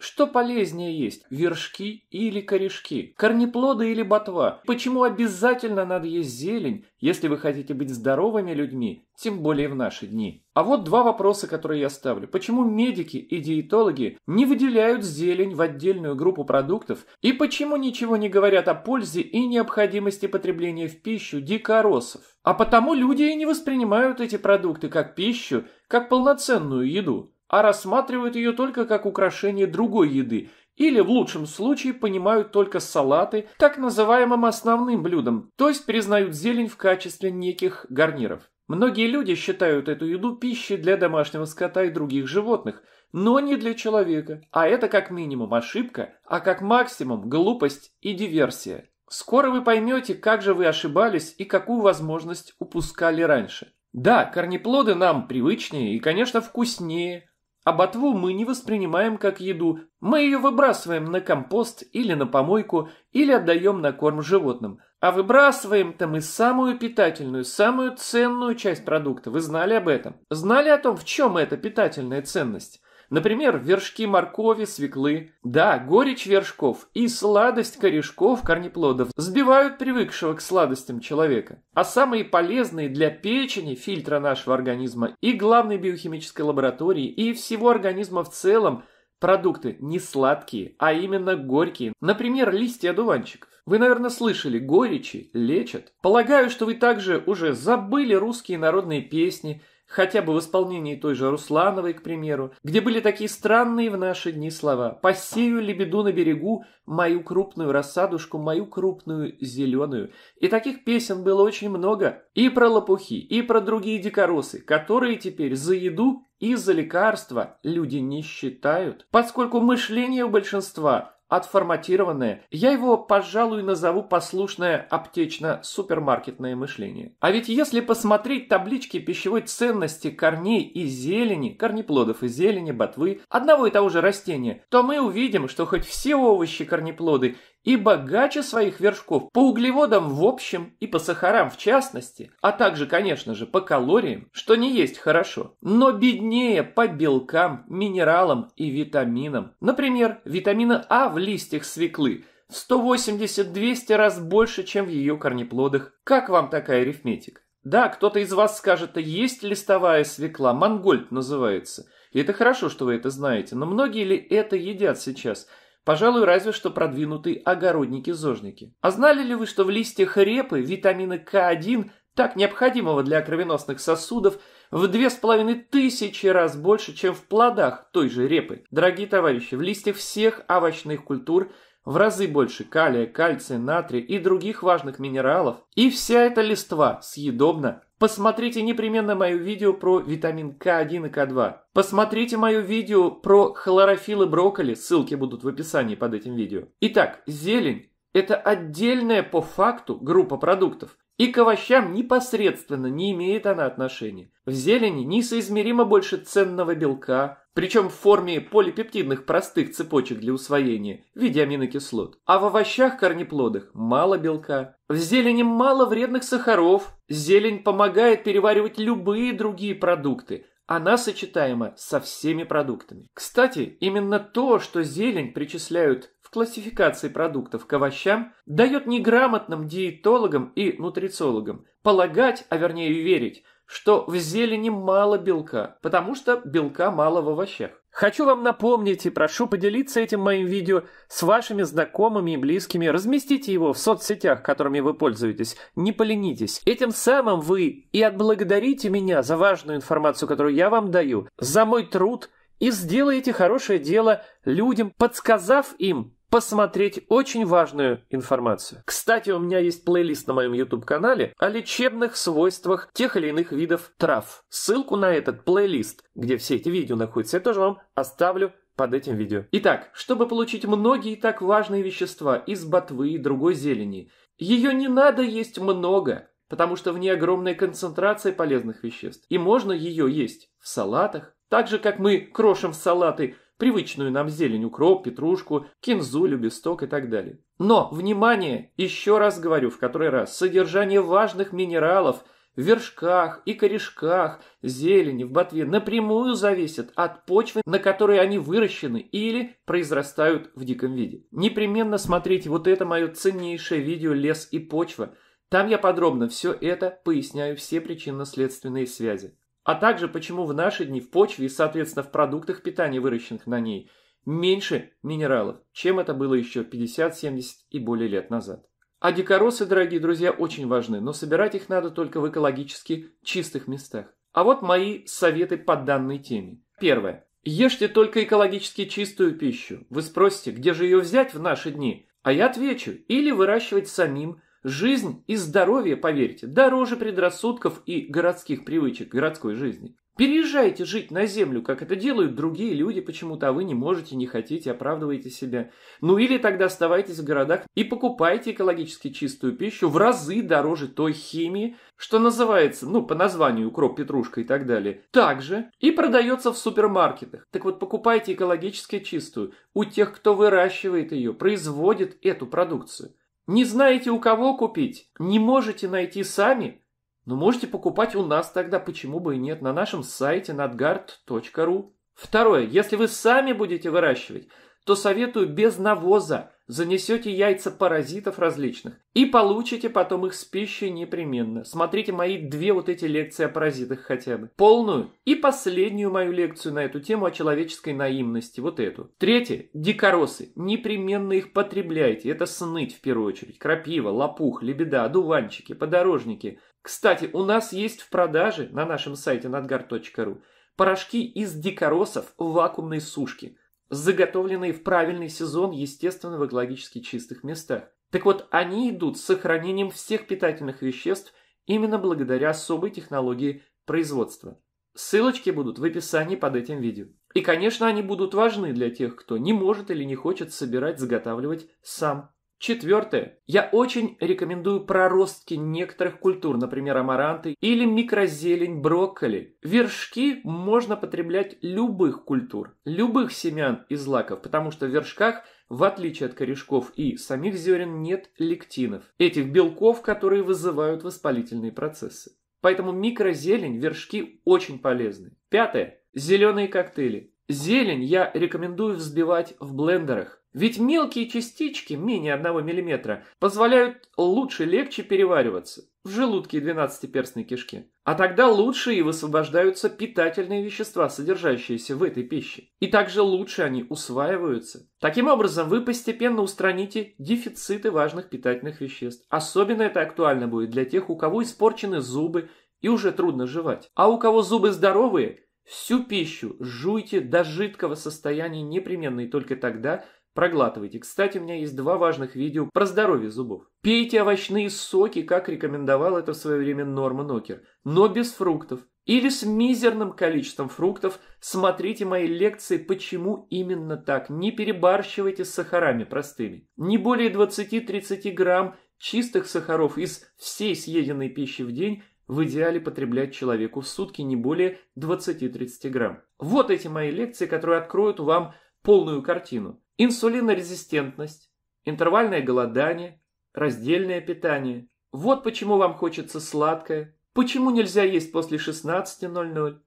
Что полезнее есть, вершки или корешки, корнеплоды или ботва? Почему обязательно надо есть зелень, если вы хотите быть здоровыми людьми, тем более в наши дни? А вот два вопроса, которые я ставлю. Почему медики и диетологи не выделяют зелень в отдельную группу продуктов? И почему ничего не говорят о пользе и необходимости потребления в пищу дикоросов? А потому люди и не воспринимают эти продукты как пищу, как полноценную еду а рассматривают ее только как украшение другой еды или в лучшем случае понимают только салаты так называемым основным блюдом, то есть признают зелень в качестве неких гарниров. Многие люди считают эту еду пищей для домашнего скота и других животных, но не для человека, а это как минимум ошибка, а как максимум глупость и диверсия. Скоро вы поймете, как же вы ошибались и какую возможность упускали раньше. Да, корнеплоды нам привычнее и, конечно, вкуснее, а ботву мы не воспринимаем как еду, мы ее выбрасываем на компост или на помойку, или отдаем на корм животным. А выбрасываем-то мы самую питательную, самую ценную часть продукта, вы знали об этом? Знали о том, в чем эта питательная ценность? Например, вершки моркови, свеклы. Да, горечь вершков и сладость корешков корнеплодов сбивают привыкшего к сладостям человека. А самые полезные для печени, фильтра нашего организма и главной биохимической лаборатории и всего организма в целом – Продукты не сладкие, а именно горькие. Например, листья одуванчиков. Вы, наверное, слышали, горечи лечат. Полагаю, что вы также уже забыли русские народные песни – хотя бы в исполнении той же Руслановой, к примеру, где были такие странные в наши дни слова «посею лебеду на берегу, мою крупную рассадушку, мою крупную зеленую». И таких песен было очень много и про лопухи, и про другие дикоросы, которые теперь за еду и за лекарства люди не считают, поскольку мышление у большинства отформатированное, я его, пожалуй, назову послушное аптечно-супермаркетное мышление. А ведь если посмотреть таблички пищевой ценности корней и зелени, корнеплодов и зелени, ботвы, одного и того же растения, то мы увидим, что хоть все овощи корнеплоды и богаче своих вершков по углеводам в общем и по сахарам в частности, а также, конечно же, по калориям, что не есть хорошо, но беднее по белкам, минералам и витаминам. Например, витамина А в листьях свеклы – в 180-200 раз больше, чем в ее корнеплодах. Как вам такая арифметика? Да, кто-то из вас скажет, а есть листовая свекла, мангольд называется. И это хорошо, что вы это знаете, но многие ли это едят сейчас – Пожалуй, разве что продвинутые огородники-зожники. А знали ли вы, что в листьях репы витамины К1, так необходимого для кровеносных сосудов, в две с половиной тысячи раз больше, чем в плодах той же репы? Дорогие товарищи, в листьях всех овощных культур – в разы больше калия, кальция, натрия и других важных минералов. И вся эта листва съедобна. Посмотрите непременно мое видео про витамин К1 и К2. Посмотрите мое видео про хлорофилы брокколи, ссылки будут в описании под этим видео. Итак, зелень – это отдельная по факту группа продуктов. И к овощам непосредственно не имеет она отношения. В зелени несоизмеримо больше ценного белка, причем в форме полипептидных простых цепочек для усвоения в виде аминокислот. А в овощах корнеплодах мало белка. В зелени мало вредных сахаров. Зелень помогает переваривать любые другие продукты, она сочетаема со всеми продуктами. Кстати, именно то, что зелень причисляют классификации продуктов к овощам дает неграмотным диетологам и нутрициологам полагать, а вернее верить, что в зелени мало белка, потому что белка мало в овощах. Хочу вам напомнить и прошу поделиться этим моим видео с вашими знакомыми и близкими. Разместите его в соцсетях, которыми вы пользуетесь. Не поленитесь. Этим самым вы и отблагодарите меня за важную информацию, которую я вам даю, за мой труд и сделаете хорошее дело людям, подсказав им, посмотреть очень важную информацию. Кстати, у меня есть плейлист на моем YouTube-канале о лечебных свойствах тех или иных видов трав. Ссылку на этот плейлист, где все эти видео находятся, я тоже вам оставлю под этим видео. Итак, чтобы получить многие так важные вещества из ботвы и другой зелени, ее не надо есть много, потому что в ней огромная концентрация полезных веществ, и можно ее есть в салатах, так же, как мы крошим салаты – привычную нам зелень, укроп, петрушку, кинзу, любисток и так далее. Но, внимание, еще раз говорю, в который раз, содержание важных минералов в вершках и корешках зелени в ботве напрямую зависит от почвы, на которой они выращены или произрастают в диком виде. Непременно смотрите вот это мое ценнейшее видео «Лес и почва», там я подробно все это поясняю, все причинно-следственные связи а также почему в наши дни в почве и, соответственно, в продуктах питания, выращенных на ней, меньше минералов, чем это было еще 50-70 и более лет назад. А дикоросы, дорогие друзья, очень важны, но собирать их надо только в экологически чистых местах. А вот мои советы по данной теме. Первое. Ешьте только экологически чистую пищу. Вы спросите, где же ее взять в наши дни? А я отвечу, или выращивать самим, Жизнь и здоровье, поверьте, дороже предрассудков и городских привычек городской жизни. Переезжайте жить на землю, как это делают другие люди почему-то, а вы не можете, не хотите, оправдываете себя. Ну или тогда оставайтесь в городах и покупайте экологически чистую пищу в разы дороже той химии, что называется, ну, по названию укроп, петрушка и так далее, также и продается в супермаркетах. Так вот, покупайте экологически чистую у тех, кто выращивает ее, производит эту продукцию. Не знаете, у кого купить? Не можете найти сами? Но ну, можете покупать у нас тогда, почему бы и нет, на нашем сайте nadgard.ru. Второе. Если вы сами будете выращивать, то советую без навоза занесете яйца паразитов различных и получите потом их с пищей непременно. Смотрите мои две вот эти лекции о паразитах хотя бы. Полную и последнюю мою лекцию на эту тему о человеческой наимности вот эту. Третье. Дикоросы. Непременно их потребляйте. Это сныть в первую очередь. Крапива, лопух, лебеда, одуванчики, подорожники. Кстати, у нас есть в продаже на нашем сайте надгар.ру порошки из дикоросов в вакуумной сушке заготовленные в правильный сезон, естественно, в экологически чистых местах. Так вот, они идут с сохранением всех питательных веществ именно благодаря особой технологии производства. Ссылочки будут в описании под этим видео. И, конечно, они будут важны для тех, кто не может или не хочет собирать, заготавливать сам. Четвертое. Я очень рекомендую проростки некоторых культур, например, амаранты или микрозелень брокколи. Вершки можно потреблять любых культур, любых семян и злаков, потому что в вершках, в отличие от корешков и самих зерен, нет лектинов, этих белков, которые вызывают воспалительные процессы. Поэтому микрозелень, вершки очень полезны. Пятое. Зеленые коктейли. Зелень я рекомендую взбивать в блендерах. Ведь мелкие частички, менее 1 мм, позволяют лучше легче перевариваться в желудке и двенадцатиперстной кишке. А тогда лучше и высвобождаются питательные вещества, содержащиеся в этой пище. И также лучше они усваиваются. Таким образом, вы постепенно устраните дефициты важных питательных веществ. Особенно это актуально будет для тех, у кого испорчены зубы и уже трудно жевать. А у кого зубы здоровые, всю пищу жуйте до жидкого состояния непременно и только тогда – Проглатывайте. Кстати, у меня есть два важных видео про здоровье зубов. Пейте овощные соки, как рекомендовал это в свое время Норма Нокер, но без фруктов. Или с мизерным количеством фруктов смотрите мои лекции «Почему именно так?». Не перебарщивайте с сахарами простыми. Не более 20-30 грамм чистых сахаров из всей съеденной пищи в день в идеале потреблять человеку в сутки не более 20-30 грамм. Вот эти мои лекции, которые откроют вам полную картину. Инсулинорезистентность, интервальное голодание, раздельное питание. Вот почему вам хочется сладкое, почему нельзя есть после 16.00,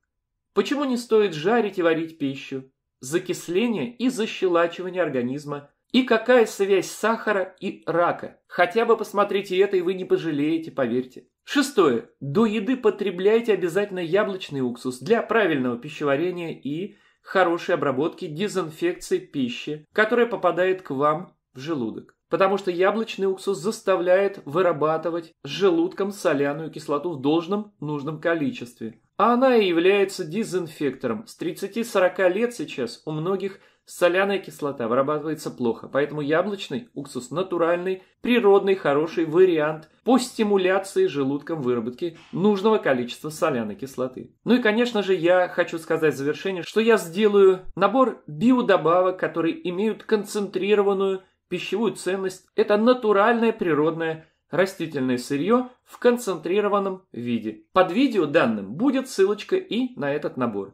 почему не стоит жарить и варить пищу, закисление и защелачивание организма и какая связь сахара и рака. Хотя бы посмотрите это, и вы не пожалеете, поверьте. Шестое. До еды потребляйте обязательно яблочный уксус для правильного пищеварения и хорошей обработки дезинфекции пищи, которая попадает к вам в желудок. Потому что яблочный уксус заставляет вырабатывать с желудком соляную кислоту в должном нужном количестве. А она и является дезинфектором. С 30-40 лет сейчас у многих – Соляная кислота вырабатывается плохо, поэтому яблочный уксус натуральный, природный, хороший вариант по стимуляции желудком выработки нужного количества соляной кислоты. Ну и, конечно же, я хочу сказать в завершение, что я сделаю набор биодобавок, которые имеют концентрированную пищевую ценность. Это натуральное природное растительное сырье в концентрированном виде. Под видео данным будет ссылочка и на этот набор.